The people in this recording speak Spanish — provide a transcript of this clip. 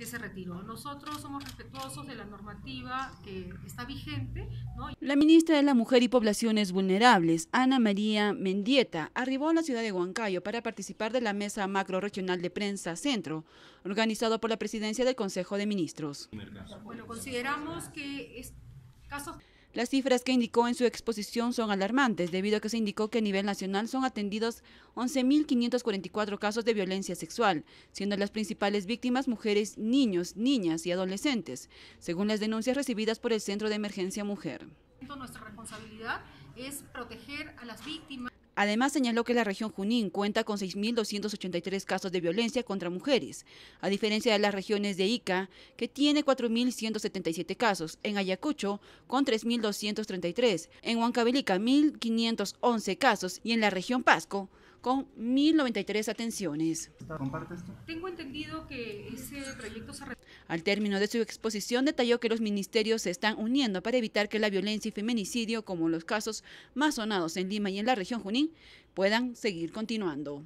que se retiró. Nosotros somos respetuosos de la normativa que está vigente. La ministra de la Mujer y Poblaciones Vulnerables, Ana María Mendieta, arribó a la ciudad de Huancayo para participar de la Mesa Macroregional de Prensa Centro, organizado por la presidencia del Consejo de Ministros. Bueno, consideramos que es las cifras que indicó en su exposición son alarmantes, debido a que se indicó que a nivel nacional son atendidos 11.544 casos de violencia sexual, siendo las principales víctimas mujeres, niños, niñas y adolescentes, según las denuncias recibidas por el Centro de Emergencia Mujer. Nuestra responsabilidad es proteger a las víctimas. Además, señaló que la región Junín cuenta con 6.283 casos de violencia contra mujeres, a diferencia de las regiones de Ica, que tiene 4.177 casos, en Ayacucho con 3.233, en Huancavelica 1.511 casos y en la región Pasco con 1.093 atenciones. Tengo entendido que ese proyecto se... Al término de su exposición detalló que los ministerios se están uniendo para evitar que la violencia y feminicidio, como los casos más sonados en Lima y en la región Junín, puedan seguir continuando.